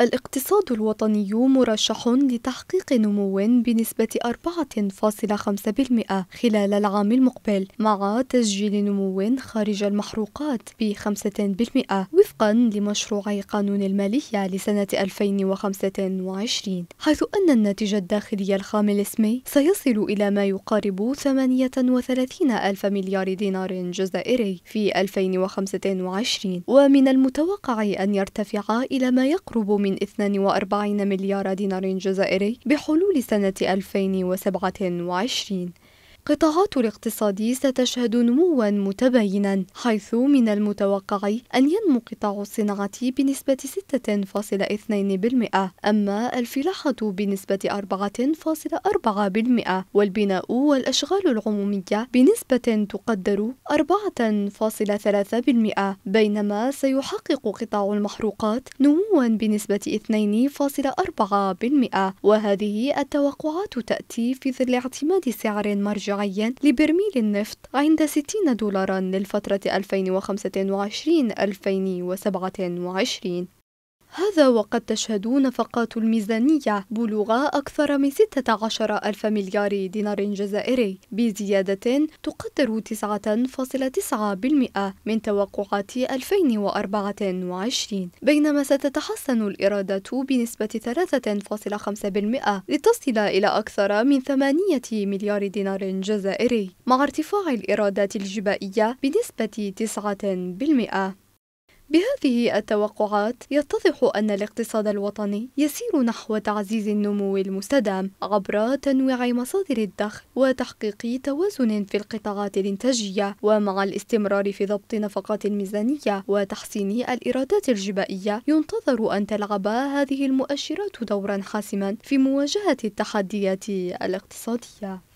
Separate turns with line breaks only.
الاقتصاد الوطني مرشح لتحقيق نمو بنسبة 4.5% خلال العام المقبل مع تسجيل نمو خارج المحروقات ب 5% وفقا لمشروع قانون المالية لسنة 2025 حيث أن الناتج الداخلي الخام الاسمي سيصل إلى ما يقارب 38 ألف مليار دينار جزائري في 2025 ومن المتوقع أن يرتفع إلى ما يقرب من 42 مليار دينار جزائري بحلول سنة 2027 قطاعات الاقتصاد ستشهد نموا متباينا حيث من المتوقع أن ينمو قطاع الصناعة بنسبة 6.2% أما الفلاحة بنسبة 4.4% والبناء والأشغال العمومية بنسبة تقدر 4.3% بينما سيحقق قطاع المحروقات نموا بنسبة 2.4% وهذه التوقعات تأتي في ظل اعتماد سعر مرجع مرجعيا لبرميل النفط عند 60 دولارا للفترة 2025-2027 هذا وقد تشهد نفقات الميزانية بلوغ أكثر من 16 ألف مليار دينار جزائري بزيادة تقدر 9.9% من توقعات 2024 بينما ستتحسن الإيرادات بنسبة 3.5% لتصل إلى أكثر من 8 مليار دينار جزائري مع ارتفاع الإيرادات الجبائية بنسبة 9% بهذه التوقعات يتضح أن الاقتصاد الوطني يسير نحو تعزيز النمو المستدام عبر تنويع مصادر الدخل وتحقيق توازن في القطاعات الإنتاجية ومع الاستمرار في ضبط نفقات الميزانية وتحسين الإيرادات الجبائية ينتظر أن تلعب هذه المؤشرات دورا حاسما في مواجهة التحديات الاقتصادية